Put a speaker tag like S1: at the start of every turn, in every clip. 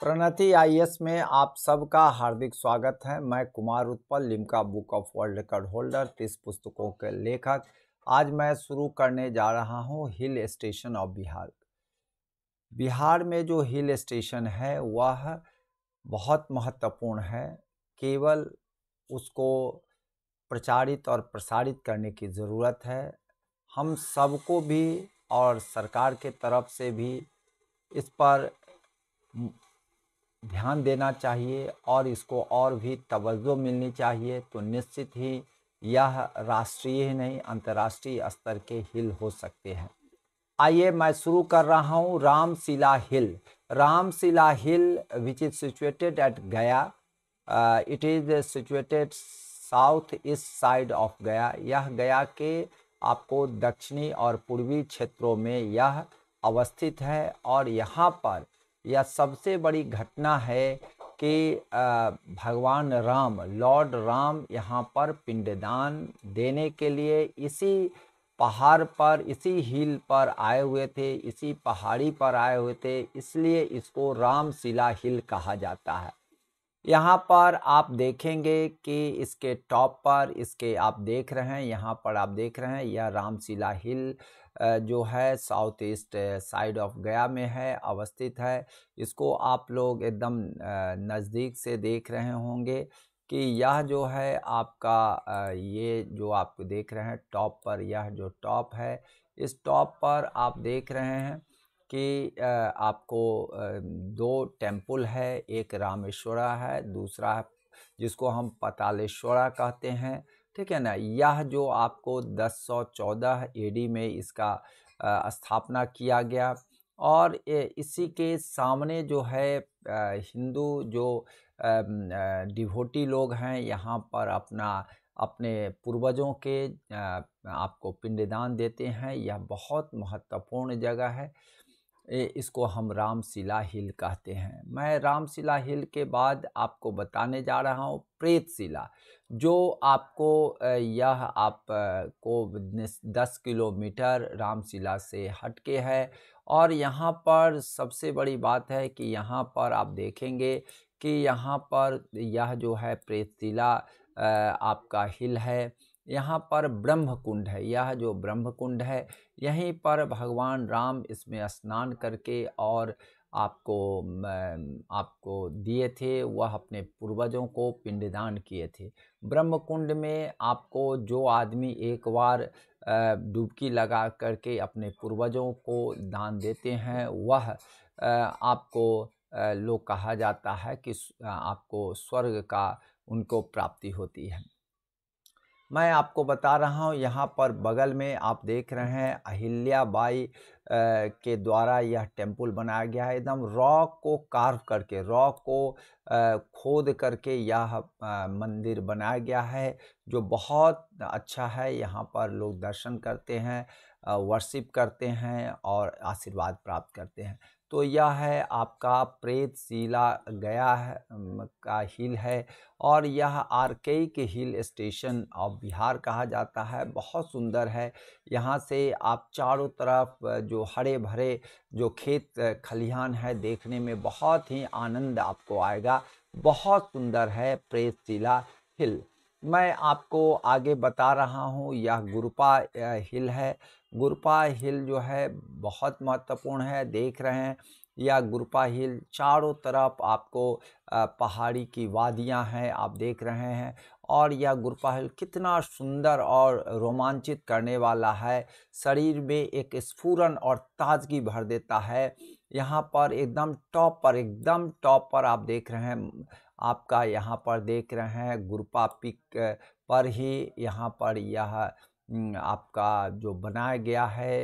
S1: प्रणति आई में आप सबका हार्दिक स्वागत है मैं Kumar Utpal Limca book of world record holder तीस पुस्तकों के लेखक आज मैं शुरू करने जा रहा हूँ hill station of Bihar Bihar में जो हिल स्टेशन है वह बहुत महत्वपूर्ण है केवल उसको प्रचारित और प्रसारित करने की ज़रूरत है हम सबको भी और सरकार के तरफ से भी इस पर ध्यान देना चाहिए और इसको और भी तवज्जो मिलनी चाहिए तो निश्चित ही यह राष्ट्रीय ही नहीं अंतर्राष्ट्रीय स्तर के हिल हो सकते हैं आइए मैं शुरू कर रहा हूँ Ramshila hill Ramshila hill which is situated at Gaya it is situated south east side of Gaya यह गया के आपको दक्षिणी और पूर्वी क्षेत्रों में यह अवस्थित है और यहाँ पर या सबसे बड़ी घटना है कि भगवान राम लॉर्ड राम यहाँ पर पिंडदान देने के लिए इसी पहाड़ पर इसी हिल पर आए हुए थे इसी पहाड़ी पर आए हुए थे इसलिए इसको रामशिला हिल कहा जाता है यहाँ पर आप देखेंगे कि इसके टॉप पर इसके आप देख रहे हैं यहाँ पर आप देख रहे हैं यह रामशिला हिल जो है साउथ ईस्ट साइड ऑफ गया में है अवस्थित है इसको आप लोग एकदम नज़दीक से देख रहे होंगे कि यह जो है आपका ये जो आप देख रहे हैं टॉप पर यह जो टॉप है इस टॉप पर आप देख रहे हैं कि आपको दो टेम्पल है एक रामेश्वरा है दूसरा जिसको हम पतालेश्वरा कहते हैं ठीक है ना यह जो आपको 1014 एडी में इसका स्थापना किया गया और इसी के सामने जो है हिंदू जो डिवोटी लोग हैं यहाँ पर अपना अपने पूर्वजों के आपको पिंडदान देते हैं यह बहुत महत्वपूर्ण जगह है इसको हम रामशिला हिल कहते हैं मैं रामशिला हिल के बाद आपको बताने जा रहा हूँ प्रेत शिला जो आपको यह आपको दस किलोमीटर रामशिला से हटके है और यहाँ पर सबसे बड़ी बात है कि यहाँ पर आप देखेंगे कि यहाँ पर यह जो है प्रेत शिला आपका हिल है यहाँ पर ब्रह्म कुंड है यह जो ब्रह्म कुंड है यहीं पर भगवान राम इसमें स्नान करके और आपको आपको दिए थे वह अपने पूर्वजों को पिंडदान किए थे ब्रह्म कुंड में आपको जो आदमी एक बार डुबकी लगा करके अपने पूर्वजों को दान देते हैं वह आपको लोग कहा जाता है कि आपको स्वर्ग का उनको प्राप्ति होती है मैं आपको बता रहा हूँ यहाँ पर बगल में आप देख रहे हैं अहिल्या बाई के द्वारा यह टेम्पल बनाया गया है एकदम रॉक को कार्व करके रॉक को खोद करके यह मंदिर बनाया गया है जो बहुत अच्छा है यहाँ पर लोग दर्शन करते हैं वर्शिप करते हैं और आशीर्वाद प्राप्त करते हैं तो यह है आपका प्रेत शिला गया है, का हिल है और यह आरकेई के हिल स्टेशन ऑफ बिहार कहा जाता है बहुत सुंदर है यहाँ से आप चारों तरफ जो हरे भरे जो खेत खलिहान है देखने में बहुत ही आनंद आपको आएगा बहुत सुंदर है प्रेत शिला हिल मैं आपको आगे बता रहा हूँ यह गुरपा हिल है गुरपा हिल जो है बहुत महत्वपूर्ण है देख रहे हैं या गुरपा हिल चारों तरफ आपको पहाड़ी की वादियां हैं आप देख रहे हैं और यह गुरपा हिल कितना सुंदर और रोमांचित करने वाला है शरीर में एक स्फूरन और ताजगी भर देता है यहाँ पर एकदम टॉप पर एकदम टॉप पर आप देख रहे हैं आपका यहाँ पर देख रहे हैं गुरपा पिक पर ही यहाँ पर यह आपका जो बनाया गया है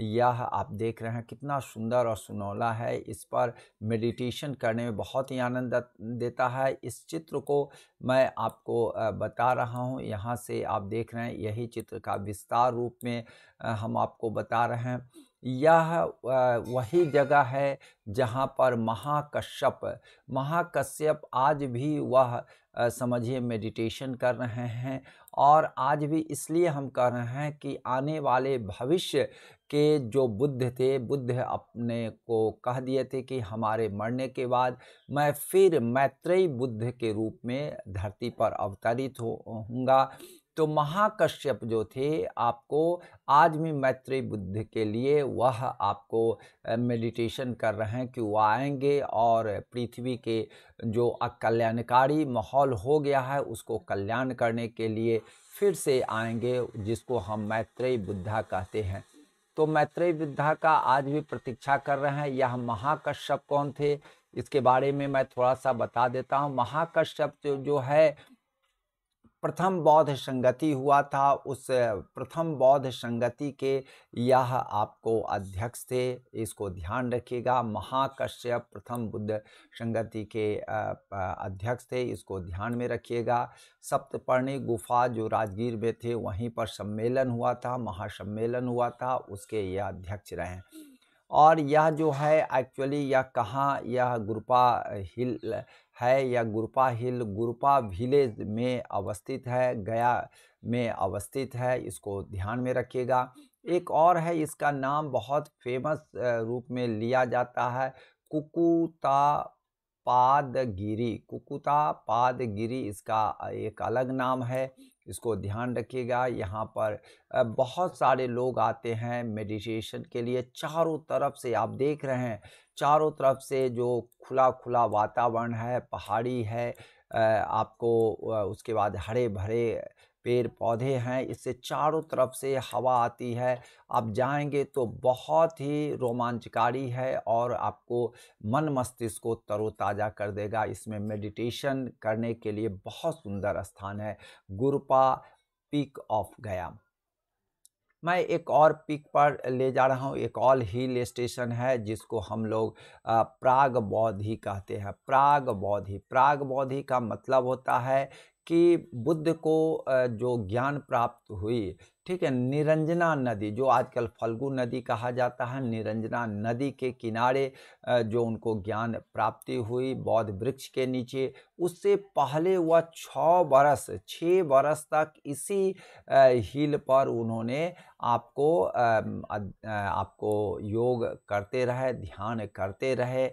S1: यह आप देख रहे हैं कितना सुंदर और सुनौला है इस पर मेडिटेशन करने में बहुत ही आनंद देता है इस चित्र को मैं आपको बता रहा हूँ यहाँ से आप देख रहे हैं यही चित्र का विस्तार रूप में हम आपको बता रहे हैं यह वही जगह है जहाँ पर महाकश्यप महाकश्यप आज भी वह समझिए मेडिटेशन कर रहे हैं और आज भी इसलिए हम कह रहे हैं कि आने वाले भविष्य के जो बुद्ध थे बुद्ध अपने को कह दिए थे कि हमारे मरने के बाद मैं फिर मैत्रेय बुद्ध के रूप में धरती पर अवतरित होऊंगा तो महाकश्यप जो थे आपको आज भी मैत्री बुद्ध के लिए वह आपको मेडिटेशन कर रहे हैं कि वह आएंगे और पृथ्वी के जो अकल्याणकारी माहौल हो गया है उसको कल्याण करने के लिए फिर से आएंगे जिसको हम मैत्रेय बुद्धा कहते हैं तो मैत्रेय बुद्धा का आज भी प्रतीक्षा कर रहे हैं यह महाकश्यप कौन थे इसके बारे में मैं थोड़ा सा बता देता हूँ महाकश्यप जो है प्रथम बौद्ध संगति हुआ था उस प्रथम बौद्ध संगति के यह आपको अध्यक्ष थे इसको ध्यान रखिएगा महाकश्यप प्रथम बुद्ध संगति के अध्यक्ष थे इसको ध्यान में रखिएगा सप्तपर्णी गुफा जो राजगीर में थे वहीं पर सम्मेलन हुआ था महासम्मेलन हुआ था उसके यह अध्यक्ष रहे और यह जो है एक्चुअली यह कहाँ यह गुरपा हिल है या गुरपा हिल गुरपा विलेज में अवस्थित है गया में अवस्थित है इसको ध्यान में रखिएगा एक और है इसका नाम बहुत फेमस रूप में लिया जाता है कुकुता पादगिरी कुकुता पादगिरी इसका एक अलग नाम है इसको ध्यान रखिएगा यहाँ पर बहुत सारे लोग आते हैं मेडिटेशन के लिए चारों तरफ से आप देख रहे हैं चारों तरफ से जो खुला खुला वातावरण है पहाड़ी है आपको उसके बाद हरे भरे पेड़ पौधे हैं इससे चारों तरफ से हवा आती है आप जाएंगे तो बहुत ही रोमांचकारी है और आपको मन मस्तिष्क को तरोताज़ा कर देगा इसमें मेडिटेशन करने के लिए बहुत सुंदर स्थान है गुरुपा पीक ऑफ गया मैं एक और पिक पर ले जा रहा हूँ एक और हिल स्टेशन है जिसको हम लोग प्राग बौद्धि कहते हैं प्राग बौद्धि प्राग बौद्धि का मतलब होता है कि बुद्ध को जो ज्ञान प्राप्त हुई ठीक है निरंजना नदी जो आजकल फल्गु नदी कहा जाता है निरंजना नदी के किनारे जो उनको ज्ञान प्राप्ति हुई बौद्ध वृक्ष के नीचे उससे पहले वह छः बरस छः बरस तक इसी हिल पर उन्होंने आपको आपको योग करते रहे ध्यान करते रहे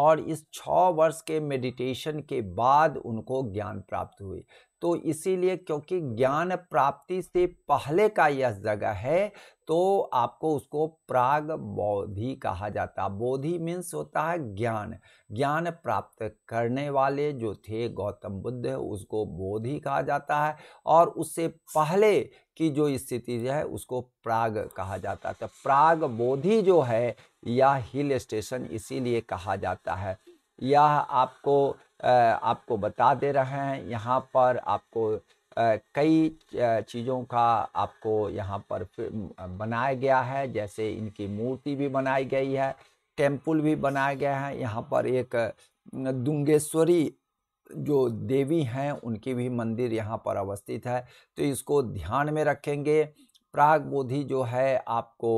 S1: और इस छ वर्ष के मेडिटेशन के बाद उनको ज्ञान प्राप्त हुई तो इसीलिए क्योंकि ज्ञान प्राप्ति से पहले का यह जगह है तो आपको उसको प्राग बोधि कहा जाता है बोधि मीन्स होता है ज्ञान ज्ञान प्राप्त करने वाले जो थे गौतम बुद्ध उसको बोधि कहा जाता है और उससे पहले की जो स्थिति है उसको प्राग कहा जाता है तो प्राग बोधि जो है यह हिल स्टेशन इसीलिए कहा जाता है यह आपको आपको बता दे रहे हैं यहाँ पर आपको कई चीज़ों का आपको यहाँ पर बनाया गया है जैसे इनकी मूर्ति भी बनाई गई है टेम्पल भी बनाया गया है यहाँ पर एक दुंगेश्वरी जो देवी हैं उनकी भी मंदिर यहाँ पर अवस्थित है तो इसको ध्यान में रखेंगे प्राग बोधि जो है आपको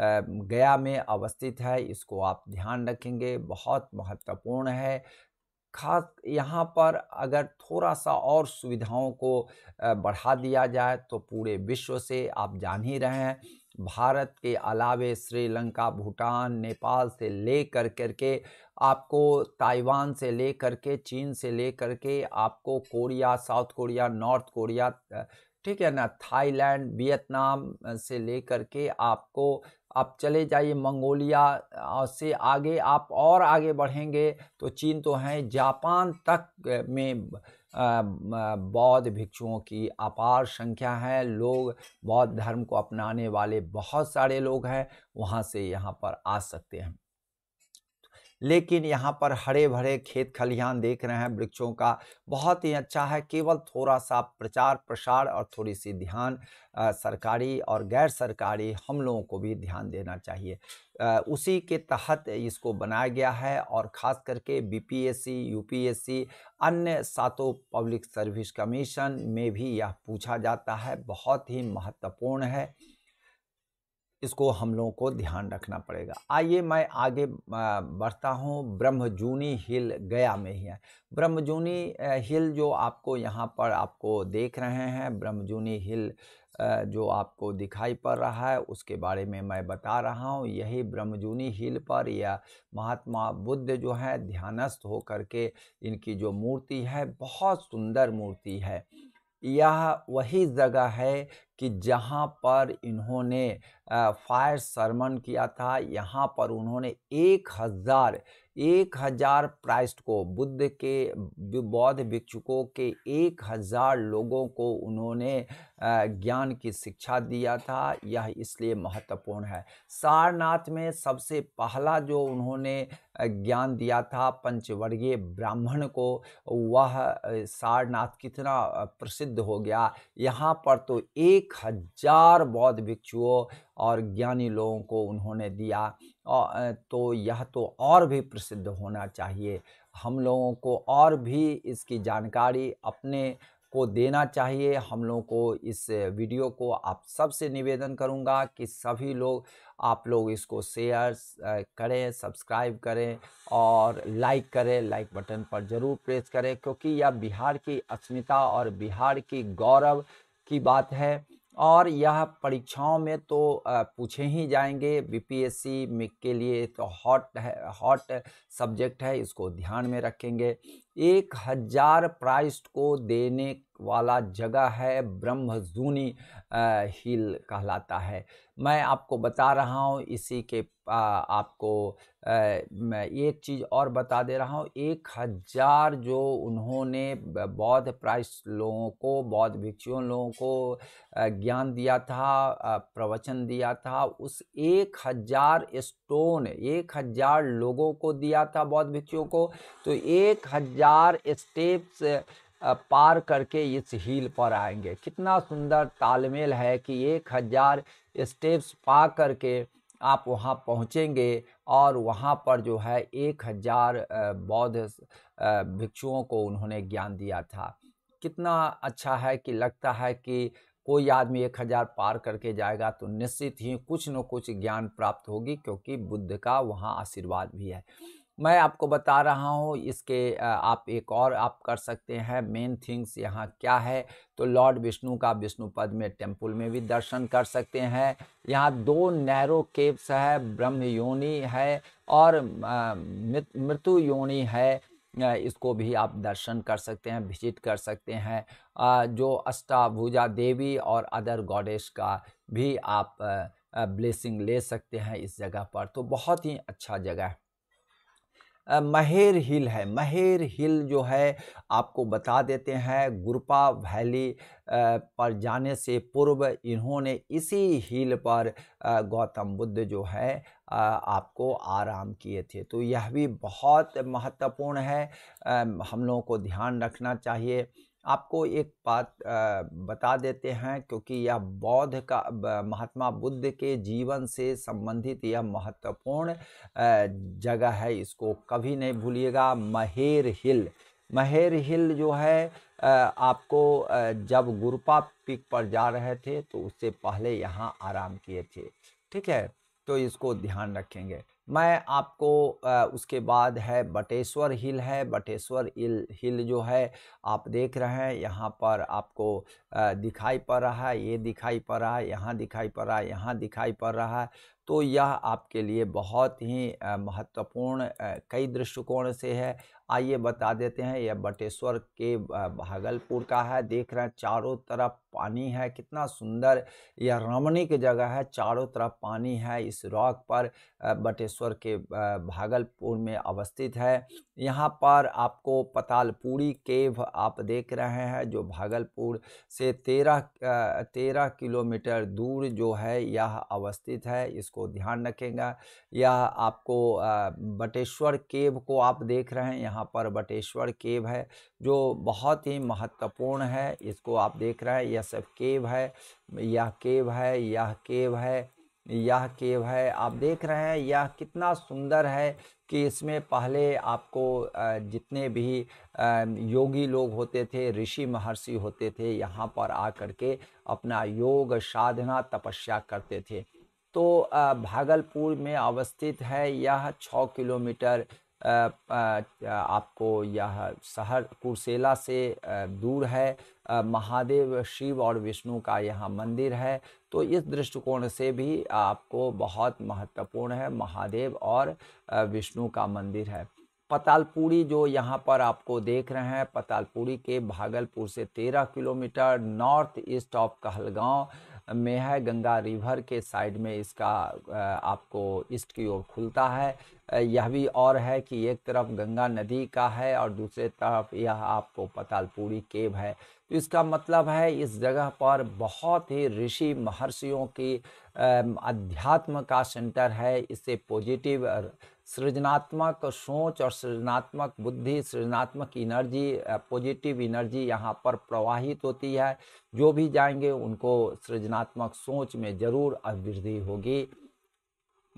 S1: गया में अवस्थित है इसको आप ध्यान रखेंगे बहुत महत्वपूर्ण है खास यहाँ पर अगर थोड़ा सा और सुविधाओं को बढ़ा दिया जाए तो पूरे विश्व से आप जान ही रहे हैं भारत के अलावे श्रीलंका भूटान नेपाल से ले कर करके आपको ताइवान से ले करके चीन से ले करके आपको Korea South Korea North Korea ठीक है ना थाईलैंड वियतनाम से ले करके आपको आप चले जाइए मंगोलिया से आगे आप और आगे बढ़ेंगे तो चीन तो हैं जापान तक में बौद्ध भिक्षुओं की अपार संख्या है लोग बौद्ध धर्म को अपनाने वाले बहुत सारे लोग हैं वहाँ से यहाँ पर आ सकते हैं लेकिन यहाँ पर हरे भरे खेत खलिहान देख रहे हैं वृक्षों का बहुत ही अच्छा है केवल थोड़ा सा प्रचार प्रसार और थोड़ी सी ध्यान आ, सरकारी और गैर सरकारी हम लोगों को भी ध्यान देना चाहिए आ, उसी के तहत इसको बनाया गया है और ख़ास करके बीपीएससी यूपीएससी अन्य सातों पब्लिक सर्विस कमीशन में भी यह पूछा जाता है बहुत ही महत्वपूर्ण है इसको हम लोगों को ध्यान रखना पड़ेगा आइए मैं आगे बढ़ता हूँ ब्रह्मजूनी हिल गया में ही है ब्रह्मजूनी हिल जो आपको यहाँ पर आपको देख रहे हैं ब्रह्मजूनी हिल जो आपको दिखाई पड़ रहा है उसके बारे में मैं बता रहा हूँ यही ब्रह्मजूनी हिल पर यह महात्मा बुद्ध जो है ध्यानस्थ हो करके इनकी जो मूर्ति है बहुत सुंदर मूर्ति है यह वही जगह है कि जहाँ पर इन्होंने फायर सरमन किया था यहाँ पर उन्होंने एक हज़ार एक हज़ार प्राइस्ट को बुद्ध के बौद्ध भिक्षुकों के एक हज़ार लोगों को उन्होंने ज्ञान की शिक्षा दिया था यह इसलिए महत्वपूर्ण है सारनाथ में सबसे पहला जो उन्होंने ज्ञान दिया था पंचवर्गीय ब्राह्मण को वह सारनाथ कितना प्रसिद्ध हो गया यहाँ पर तो एक एक हजार बौद्ध भिक्षुओं और ज्ञानी लोगों को उन्होंने दिया तो यह तो और भी प्रसिद्ध होना चाहिए हम लोगों को और भी इसकी जानकारी अपने को देना चाहिए हम लोगों को इस वीडियो को आप सबसे निवेदन करूंगा कि सभी लोग आप लोग इसको शेयर करें सब्सक्राइब करें और लाइक करें लाइक बटन पर ज़रूर प्रेस करें क्योंकि यह बिहार की अस्मिता और बिहार की गौरव की बात है और यह परीक्षाओं में तो पूछे ही जाएंगे बीपीएससी पी के लिए तो हॉट है हॉट सब्जेक्ट है इसको ध्यान में रखेंगे एक हजार प्राइस्ट को देने वाला जगह है ब्रह्मजूनी हिल कहलाता है मैं आपको बता रहा हूँ इसी के आ, आपको आ, मैं एक चीज़ और बता दे रहा हूँ एक हज़ार जो उन्होंने बौद्ध प्राइस लोगों को बौद्ध भिक्षुओं लोगों को ज्ञान दिया था प्रवचन दिया था उस एक हज़ार स्टोन एक हज़ार लोगों को दिया था बौद्ध भिक्षुओं को तो एक हज़ार हजार स्टेप्स पार करके इस हील पर आएंगे कितना सुंदर तालमेल है कि एक हजार स्टेप्स पा करके आप वहाँ पहुँचेंगे और वहाँ पर जो है एक हजार बौद्ध भिक्षुओं को उन्होंने ज्ञान दिया था कितना अच्छा है कि लगता है कि कोई आदमी एक हज़ार पार करके जाएगा तो निश्चित ही कुछ न कुछ ज्ञान प्राप्त होगी क्योंकि बुद्ध का वहाँ आशीर्वाद भी है मैं आपको बता रहा हूँ इसके आप एक और आप कर सकते हैं मेन थिंग्स यहाँ क्या है तो लॉर्ड विष्णु का विष्णु पद में टेम्पल में भी दर्शन कर सकते हैं यहाँ दो नैरो केव्स है ब्रह्म योनि है और मृत्यु योनि है इसको भी आप दर्शन कर सकते हैं विजिट कर सकते हैं जो अष्टाभुजा देवी और अदर गॉडेस का भी आप ब्लेसिंग ले सकते हैं इस जगह पर तो बहुत ही अच्छा जगह है महेर हिल है महेर हिल जो है आपको बता देते हैं गुरपा वैली पर जाने से पूर्व इन्होंने इसी हिल पर गौतम बुद्ध जो है आपको आराम किए थे तो यह भी बहुत महत्वपूर्ण है हम लोगों को ध्यान रखना चाहिए आपको एक बात बता देते हैं क्योंकि यह बौद्ध का महात्मा बुद्ध के जीवन से संबंधित यह महत्वपूर्ण जगह है इसको कभी नहीं भूलिएगा महेर हिल महेर हिल जो है आपको जब गुरुपा पिक पर जा रहे थे तो उससे पहले यहाँ आराम किए थे ठीक है तो इसको ध्यान रखेंगे मैं आपको उसके बाद है बटेश्वर हिल है बटेश्वर हिल हिल जो है आप देख रहे हैं यहाँ पर आपको दिखाई पड़ रहा है ये दिखाई पड़ रहा है यहाँ दिखाई पड़ रहा है यहाँ दिखाई पड़ रहा है तो यह आपके लिए बहुत ही महत्वपूर्ण कई दृष्टिकोण से है आइए बता देते हैं यह बटेश्वर के भागलपुर का है देख रहे हैं चारों तरफ पानी है कितना सुंदर यह रमणीक जगह है चारों तरफ पानी है इस रॉक पर बटेश्वर के भागलपुर में अवस्थित है यहाँ पर आपको पतालपुरी केव आप देख रहे हैं जो भागलपुर से से तेरह तेरह किलोमीटर दूर जो है यह अवस्थित है इसको ध्यान रखेंगे यह आपको बटेश्वर केव को आप देख रहे हैं यहाँ पर बटेश्वर केव है जो बहुत ही महत्वपूर्ण है इसको आप देख रहे हैं यह सब केव है यह केव है यह केव है यह केव है आप देख रहे हैं यह कितना सुंदर है कि इसमें पहले आपको जितने भी योगी लोग होते थे ऋषि महर्षि होते थे यहाँ पर आकर के अपना योग साधना तपस्या करते थे तो भागलपुर में अवस्थित है यह छः किलोमीटर आपको यह शहर कुशेला से दूर है महादेव शिव और विष्णु का यहाँ मंदिर है तो इस दृष्टिकोण से भी आपको बहुत महत्वपूर्ण है महादेव और विष्णु का मंदिर है पतालपुरी जो यहाँ पर आपको देख रहे हैं पतालपुरी के भागलपुर से तेरह kilometre north east of Kahalgaon में है गंगा रिवर के साइड में इसका आपको ईस्ट की ओर खुलता है यह भी और है कि एक तरफ गंगा नदी का है और दूसरे तरफ यह आपको पतालपुरी केव है तो इसका मतलब है इस जगह पर बहुत ही ऋषि महर्षियों की अध्यात्म का सेंटर है इससे पॉजिटिव सृजनात्मक सोच और सृजनात्मक बुद्धि सृजनात्मक एनर्जी पॉजिटिव एनर्जी यहाँ पर प्रवाहित होती है जो भी जाएंगे उनको सृजनात्मक सोच में जरूर अभिवृद्धि होगी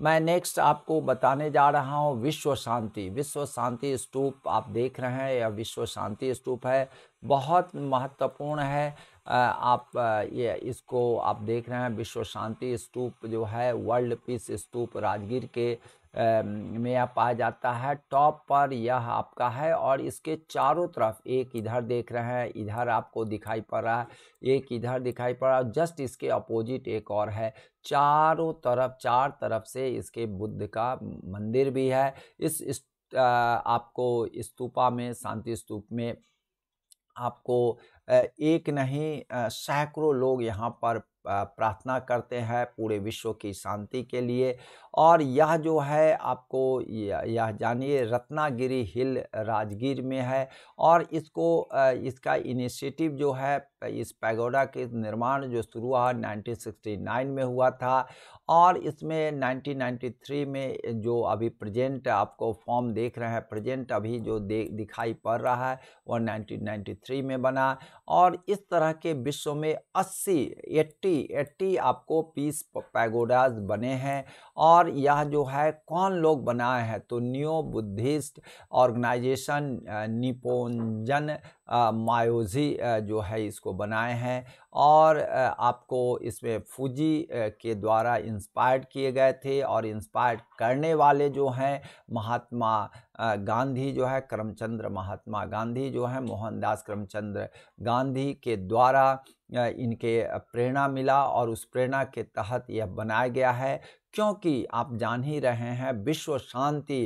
S1: मैं नेक्स्ट आपको बताने जा रहा हूँ विश्व शांति विश्व शांति स्तूप आप देख रहे हैं यह विश्व शांति स्तूप है बहुत महत्वपूर्ण है आप ये इसको आप देख रहे हैं विश्व शांति स्तूप जो है वर्ल्ड पीस स्तूप राजगीर के में आप आ जाता है टॉप पर यह आपका है और इसके चारों तरफ एक इधर देख रहे हैं इधर आपको दिखाई पड़ रहा है एक इधर दिखाई पड़ रहा है जस्ट इसके अपोजिट एक और है चारों तरफ चार तरफ से इसके बुद्ध का मंदिर भी है इस, इस आपको स्तूपा में शांति स्तूप में आपको एक नहीं सैकड़ों लोग यहाँ पर प्रार्थना करते हैं पूरे विश्व की शांति के लिए और यह जो है आपको यह जानिए रत्नागिरी हिल राजगीर में है और इसको इसका इनिशिएटिव जो है का इस पैगोडा के निर्माण जो शुरू हुआ 1969 में हुआ था और इसमें 1993 में जो अभी प्रेजेंट आपको फॉर्म देख रहे हैं प्रेजेंट अभी जो दे दिखाई पड़ रहा है वह 1993 में बना और इस तरह के विश्व में 80 80 80 आपको पीस पैगोडाज बने हैं और यह जो है कौन लोग बनाए हैं तो न्यो बुद्धिस्ट ऑर्गेनाइजेशन निपोंजन मायोजी जो है इसको बनाए हैं और आपको इसमें फूजी के द्वारा इंस्पायर्ड किए गए थे और इंस्पायर्ड करने वाले जो हैं महात्मा गांधी जो है करमचंद्र महात्मा गांधी जो है मोहनदास करमचंद्र गांधी के द्वारा इनके प्रेरणा मिला और उस प्रेरणा के तहत यह बनाया गया है क्योंकि आप जान ही रहे हैं विश्व शांति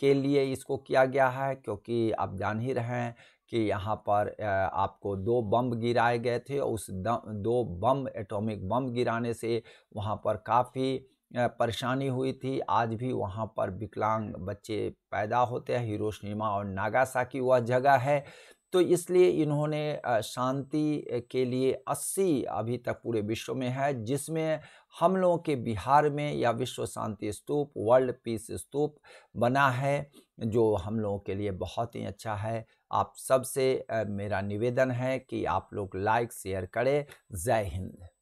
S1: के लिए इसको किया गया है क्योंकि आप जान ही रहे हैं कि यहाँ पर आपको दो बम गिराए गए थे उस दो बम एटॉमिक बम गिराने से वहाँ पर काफ़ी परेशानी हुई थी आज भी वहाँ पर विकलांग बच्चे पैदा होते हैं हिरोशनीमा और नागासाकी वह जगह है तो इसलिए इन्होंने शांति के लिए 80 अभी तक पूरे विश्व में है जिसमें हम लोगों के बिहार में या विश्व शांति स्तूप वर्ल्ड पीस स्तूप बना है जो हम लोगों के लिए बहुत ही अच्छा है आप सबसे मेरा निवेदन है कि आप लोग लाइक शेयर करें जय हिंद